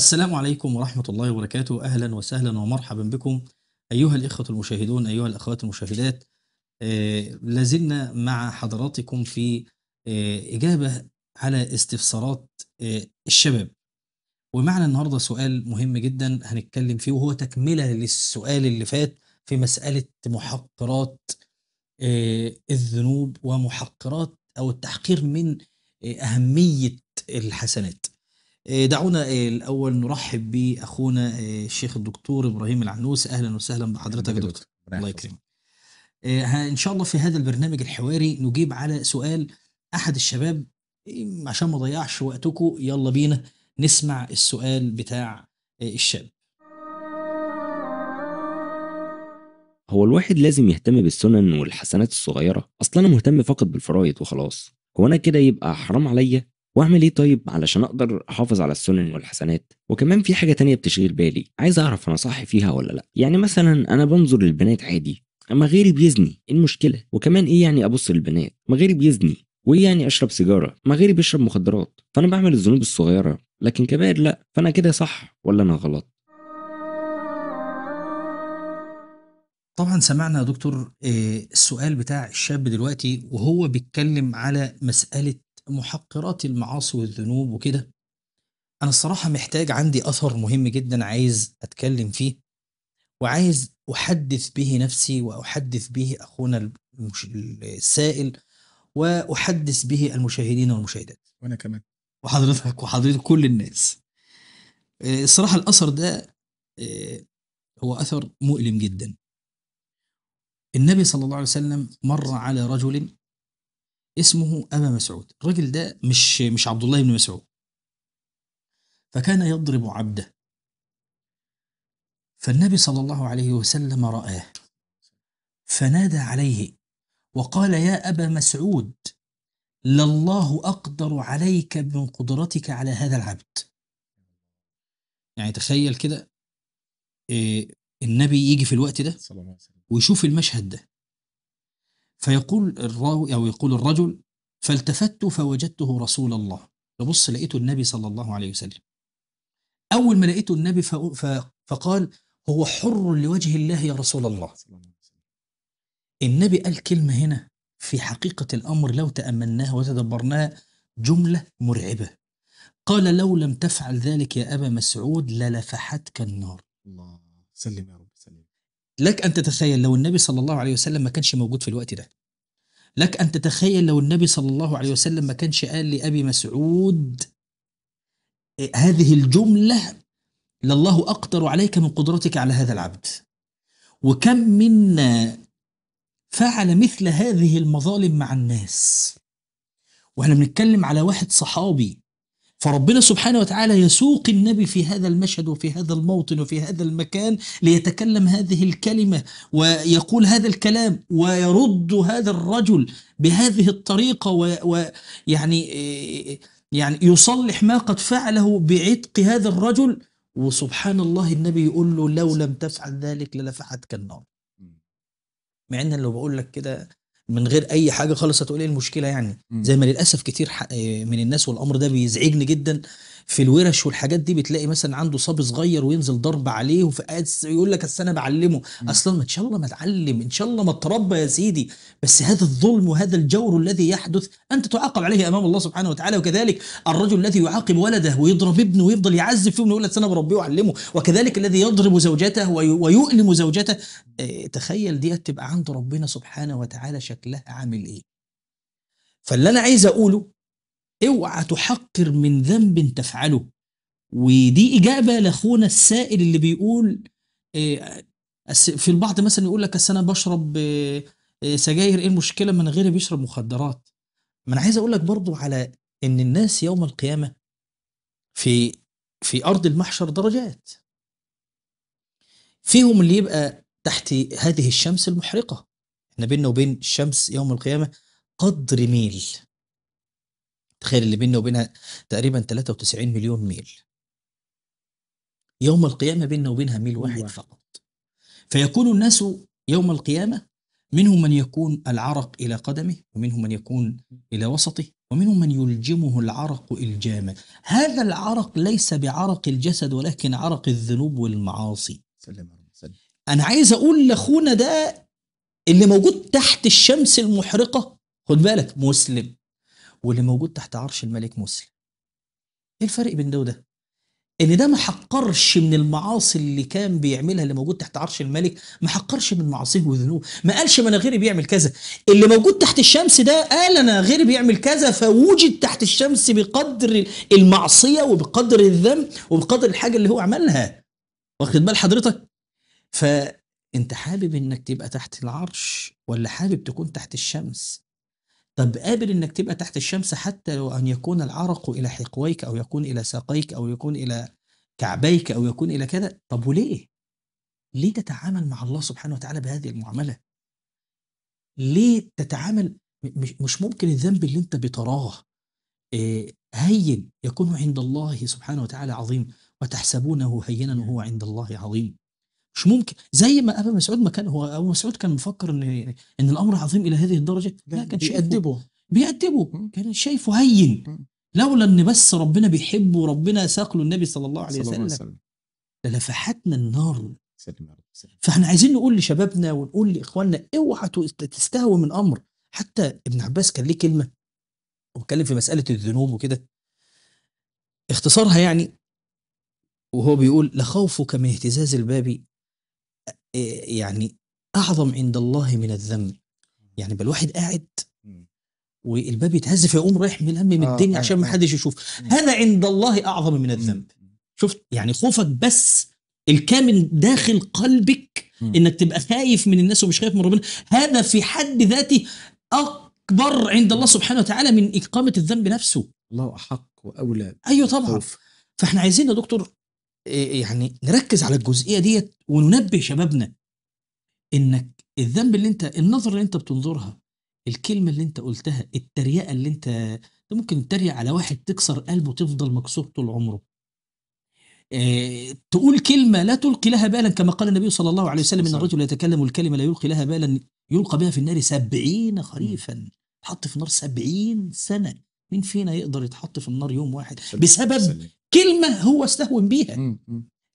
السلام عليكم ورحمة الله وبركاته أهلا وسهلا ومرحبا بكم أيها الإخوة المشاهدون أيها الأخوات المشاهدات آه، لازلنا مع حضراتكم في آه، إجابة على استفسارات آه، الشباب ومعنا النهاردة سؤال مهم جدا هنتكلم فيه وهو تكملة للسؤال اللي فات في مسألة محقرات الذنوب ومحقرات أو التحقير من أهمية الحسنات إيه، دعونا إيه، الاول نرحب باخونا إيه، الشيخ الدكتور ابراهيم العنوس اهلا وسهلا بحضرتك يا دكتور الله يكرمك ان شاء الله في هذا البرنامج الحواري نجيب على سؤال احد الشباب عشان ما اضيعش وقتكم يلا بينا نسمع السؤال بتاع الشاب هو الواحد لازم يهتم بالسنن والحسنات الصغيرة أصل أنا مهتم فقط بالفرايض وخلاص هو أنا كده يبقى حرام عليا واعمل ايه طيب علشان اقدر احافظ على السنن والحسنات وكمان في حاجه تانية بتشغل بالي عايز اعرف انا صح فيها ولا لا يعني مثلا انا بنظر للبنات عادي اما غيري بيزني ايه المشكله وكمان ايه يعني ابص للبنات ما غيري بيزني وايه يعني اشرب سيجاره ما غيري بيشرب مخدرات فانا بعمل الذنوب الصغيره لكن كبائر لا فانا كده صح ولا انا غلط طبعا سمعنا يا دكتور آه، السؤال بتاع الشاب دلوقتي وهو بيتكلم على مسألة محقرات المعاصي والذنوب وكده انا الصراحه محتاج عندي اثر مهم جدا عايز اتكلم فيه وعايز احدث به نفسي واحدث به اخونا السائل واحدث به المشاهدين والمشاهدات وانا كمان وحضرتك وحضرتك كل الناس آه، الصراحه الاثر ده آه، هو اثر مؤلم جدا النبي صلى الله عليه وسلم مر على رجل اسمه أبا مسعود الراجل ده مش مش عبد الله بن مسعود فكان يضرب عبده فالنبي صلى الله عليه وسلم رآه فنادى عليه وقال يا أبا مسعود لله أقدر عليك من قدرتك على هذا العبد يعني تخيل كده آه، النبي يجي في الوقت ده ويشوف المشهد ده فيقول الراوي أو يقول الرجل فالتفت فوجدته رسول الله ببص لقيته النبي صلى الله عليه وسلم أول ما لقيته النبي فقال هو حر لوجه الله يا رسول الله النبي قال كلمة هنا في حقيقة الأمر لو تأملناها وتدبرناها جملة مرعبة قال لو لم تفعل ذلك يا أبا مسعود للفحتك النار الله سلم يا رب لك أن تتخيل لو النبي صلى الله عليه وسلم ما كانش موجود في الوقت ده لك أن تتخيل لو النبي صلى الله عليه وسلم ما كانش قال لأبي مسعود هذه الجملة لله أقدر عليك من قدرتك على هذا العبد وكم منا فعل مثل هذه المظالم مع الناس واحنا بنتكلم على واحد صحابي فربنا سبحانه وتعالى يسوق النبي في هذا المشهد وفي هذا الموطن وفي هذا المكان ليتكلم هذه الكلمة ويقول هذا الكلام ويرد هذا الرجل بهذه الطريقة ويعني إيه، يعني يصلح ما قد فعله بعتق هذا الرجل وسبحان الله النبي يقول له لو لم تفعل ذلك للفحتك النار مع ان لو بقول لك كده من غير اي حاجه خالص هتقول ايه المشكله يعني زي ما للاسف كتير آه، من الناس والامر ده بيزعجني جدا في الورش والحاجات دي بتلاقي مثلا عنده صبي صغير وينزل ضرب عليه ويقول يقول لك اصل انا بعلمه اصلا ان شاء الله ما اتعلم ان شاء الله ما اتربى يا سيدي بس هذا الظلم وهذا الجور الذي يحدث انت تعاقب عليه امام الله سبحانه وتعالى وكذلك الرجل الذي يعاقب ولده ويضرب ابنه ويفضل يعذب فيه ويقول لك انا بربيه واعلمه وكذلك الذي يضرب زوجته ويؤلم زوجته آه، تخيل دي تبقى عند ربنا سبحانه وتعالى شكلها عامل ايه فاللي انا عايز اقوله اوعى تحقر من ذنب تفعله ودي إجابة لأخونا السائل اللي بيقول آه، في البعض مثلا يقول لك أنا بشرب آه، آه، سجاير إيه المشكلة من غيري بيشرب مخدرات ما أنا عايز أقول لك برضو على إن الناس يوم القيامة في في أرض المحشر درجات فيهم اللي يبقى تحت هذه الشمس المحرقة احنا بيننا وبين الشمس يوم القيامة قدر ميل تخيل اللي بيننا وبينها تقريبا 93 مليون ميل يوم القيامة بيننا وبينها ميل واحد أيوة. فقط فيكون الناس يوم القيامة منهم من يكون العرق إلى قدمه ومنهم من يكون إلى وسطه ومنهم من يلجمه العرق إلجاما هذا العرق ليس بعرق الجسد ولكن عرق الذنوب والمعاصي سلم سلم. أنا عايز أقول لأخونا ده اللي موجود تحت الشمس المحرقة خد بالك مسلم واللي موجود تحت عرش الملك مسلم ايه الفرق بين ده وده ان ده ما حقرش من المعاصي اللي كان بيعملها اللي موجود تحت عرش الملك ما حقرش من معاصيه وذنوبه ما قالش ما انا غيري بيعمل كذا اللي موجود تحت الشمس ده قال انا غيري بيعمل كذا فوجد تحت الشمس بقدر المعصيه وبقدر الذنب وبقدر الحاجه اللي هو عملها واخد بال حضرتك فانت حابب انك تبقى تحت العرش ولا حابب تكون تحت الشمس طب قابل انك تبقى تحت الشمس حتى لو ان يكون العرق الى حقويك او يكون الى ساقيك او يكون الى كعبيك او يكون الى كذا طب وليه ليه تتعامل مع الله سبحانه وتعالى بهذه المعامله ليه تتعامل مش, ممكن الذنب اللي انت بتراه آه، هين يكون عند الله سبحانه وتعالى عظيم وتحسبونه هينا وهو عند الله عظيم مش ممكن زي ما ابو مسعود ما كان هو ابو مسعود كان مفكر ان ان الامر عظيم الى هذه الدرجه لا كان بيأدبه بيأدبه كان شايفه هين لولا ان بس ربنا بيحبه وربنا ساق له النبي صلى الله عليه وسلم لنفحتنا النار فاحنا عايزين نقول لشبابنا ونقول لاخواننا اوعى تستهوى من امر حتى ابن عباس كان ليه كلمه وكلم في مساله الذنوب وكده اختصارها يعني وهو بيقول لخوفك من اهتزاز الباب إيه، يعني اعظم عند الله من الذنب يعني بل واحد قاعد والباب يتهزف يقوم رايح ملمم من آه، الدنيا أيوة، عشان ما أيوة. حدش يشوف هذا عند الله اعظم من الذنب شفت يعني خوفك بس الكامل داخل قلبك انك تبقى خايف من الناس ومش خايف من ربنا هذا في حد ذاته اكبر عند الله سبحانه وتعالى من اقامه الذنب نفسه الله احق واولى ايوه طبعا فاحنا عايزين يا دكتور إيه، إيه، يعني نركز على الجزئيه ديت وننبه شبابنا انك الذنب اللي انت النظر اللي انت بتنظرها الكلمه اللي انت قلتها التريقه اللي انت ممكن تتريق على واحد تكسر قلبه تفضل مكسور طول عمره إيه تقول كلمه لا تلقي لها بالا كما قال النبي صلى الله عليه وسلم ان الرجل يتكلم الكلمه لا يلقي لها بالا يلقى بها في النار سبعين خريفا حط في النار سبعين سنه مين فينا يقدر يتحط في النار يوم واحد بسبب كلمه هو استهون بيها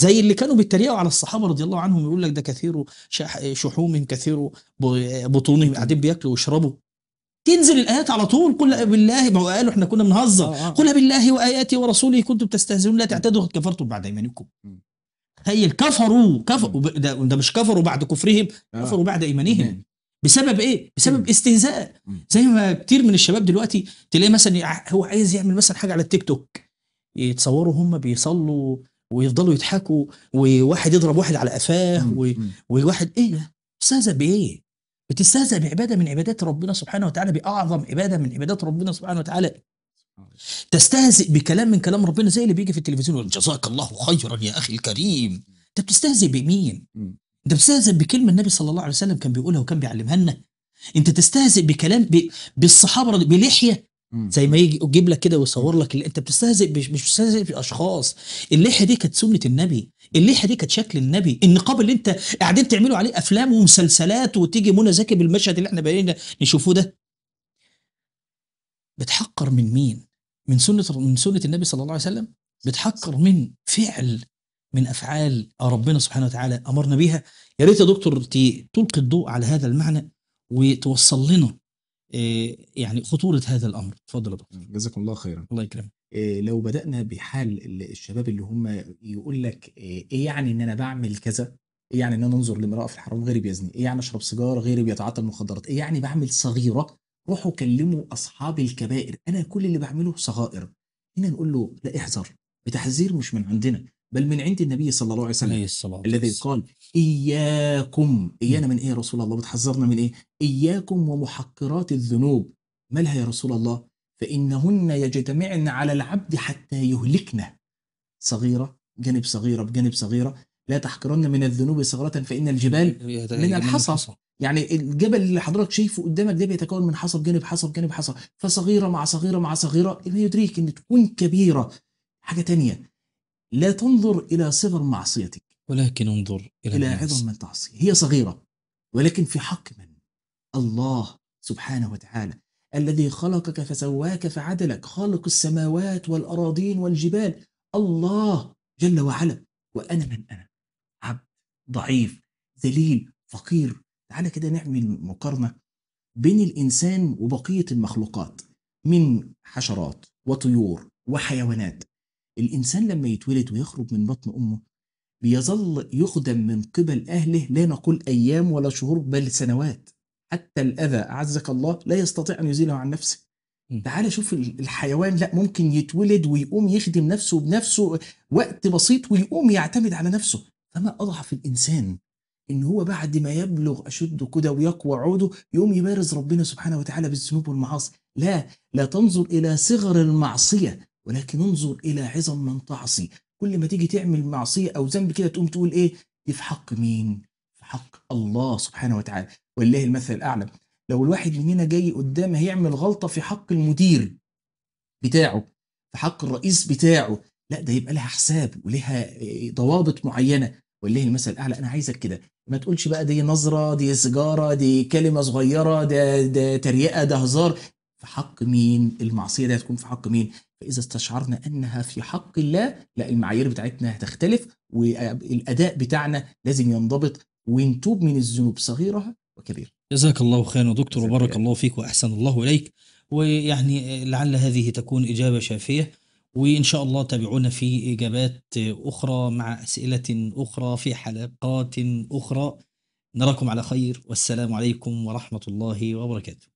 زي اللي كانوا بيتريقوا على الصحابه رضي الله عنهم يقول لك ده كثير شحوم كثير بطونهم قاعدين بياكلوا ويشربوا تنزل الايات على طول قل بالله ما هو قالوا احنا كنا بنهزر آه، آه. قل بالله واياتي ورسوله كنتم تستهزئون لا تعتدوا قد كفرتم بعد ايمانكم تخيل كفروا كفروا ده, مش كفروا بعد كفرهم آه. كفروا بعد ايمانهم بسبب ايه؟ بسبب استهزاء زي ما كتير من الشباب دلوقتي تلاقيه مثلا هو عايز يعمل مثلا حاجه على التيك توك يتصوروا هم بيصلوا ويفضلوا يضحكوا وواحد يضرب واحد على قفاه وواحد ايه ده؟ بايه؟ بتستهزأ بعباده من عبادات ربنا سبحانه وتعالى باعظم عباده من عبادات ربنا سبحانه وتعالى تستهزئ بكلام من كلام ربنا زي اللي بيجي في التلفزيون يقول جزاك الله خيرا يا اخي الكريم انت بتستهزئ بمين؟ انت بتستهزئ بكلمه النبي صلى الله عليه وسلم كان بيقولها وكان بيعلمها لنا انت تستهزئ بكلام ب... بالصحابه بلحيه زي ما يجي يجيب لك كده ويصور لك اللي انت بتستهزئ مش بتستهزئ باشخاص اللحيه دي كانت سنه النبي اللحيه دي كانت شكل النبي النقاب اللي انت قاعدين تعملوا عليه افلام ومسلسلات وتيجي منى زكي بالمشهد اللي احنا بقينا نشوفه ده بتحقر من مين من سنه من سنه النبي صلى الله عليه وسلم بتحقر من فعل من افعال ربنا سبحانه وتعالى امرنا بيها يا ريت يا دكتور تلقي الضوء على هذا المعنى وتوصل لنا إيه، يعني خطوره هذا الامر اتفضل يا دكتور جزاكم الله خيرا الله يكرمك إيه، لو بدانا بحال الشباب اللي هم يقول لك إيه،, ايه يعني ان انا بعمل كذا ايه يعني ان انا انظر لامراه في الحرام غيري بيزني ايه يعني اشرب سيجاره غيري بيتعاطى المخدرات ايه يعني بعمل صغيره روحوا كلموا اصحاب الكبائر انا كل اللي بعمله صغائر هنا نقول له لا احذر بتحذير مش من عندنا بل من عند النبي صلى الله عليه وسلم عليه الصلاة الذي قال إياكم إيانا من إيه يا رسول الله بتحذرنا من إيه إياكم ومحقرات الذنوب ما لها يا رسول الله فإنهن يجتمعن على العبد حتى يهلكنا صغيرة جانب صغيرة بجانب صغيرة لا تحقرن من الذنوب صغرة فإن الجبال من الحصى يعني الجبل اللي حضرتك شايفه قدامك ده بيتكون من حصى بجانب حصى بجانب حصى فصغيرة مع صغيرة مع صغيرة ما يدريك إن تكون كبيرة حاجة تانية لا تنظر إلى صغر معصيتك ولكن انظر إلى, إلى عظم من تعصيه هي صغيرة ولكن في حق من الله سبحانه وتعالى الذي خلقك فسواك فعدلك خالق السماوات والأراضين والجبال الله جل وعلا وأنا من أنا عبد ضعيف ذليل فقير تعالى كده نعمل مقارنة بين الإنسان وبقية المخلوقات من حشرات وطيور وحيوانات الإنسان لما يتولد ويخرج من بطن أمه بيظل يخدم من قبل أهله لا نقول أيام ولا شهور بل سنوات حتى الأذى أعزك الله لا يستطيع أن يزيله عن نفسه تعال شوف الحيوان لا ممكن يتولد ويقوم يخدم نفسه بنفسه وقت بسيط ويقوم يعتمد على نفسه فما أضعف الإنسان إن هو بعد ما يبلغ أشده كده ويقوى عوده يقوم يبارز ربنا سبحانه وتعالى بالذنوب والمعاصي لا لا تنظر إلى صغر المعصية ولكن انظر الى عظم من تعصي كل ما تيجي تعمل معصيه او ذنب كده تقوم تقول ايه دي في حق مين في حق الله سبحانه وتعالى ولله المثل الاعلى لو الواحد مننا جاي قدام هيعمل غلطه في حق المدير بتاعه في حق الرئيس بتاعه لا ده يبقى لها حساب ولها آه، ضوابط معينه ولله المثل الاعلى انا عايزك كده ما تقولش بقى دي نظره دي سيجاره دي كلمه صغيره ده ده تريقه ده هزار في حق مين المعصيه دي هتكون في حق مين فاذا استشعرنا انها في حق الله لا المعايير بتاعتنا هتختلف والاداء بتاعنا لازم ينضبط ونتوب من الذنوب صغيرها وكبيرها جزاك الله خيرا يا دكتور وبارك الله فيك واحسن الله اليك ويعني لعل هذه تكون اجابه شافيه وإن شاء الله تابعونا في إجابات أخرى مع أسئلة أخرى في حلقات أخرى نراكم على خير والسلام عليكم ورحمة الله وبركاته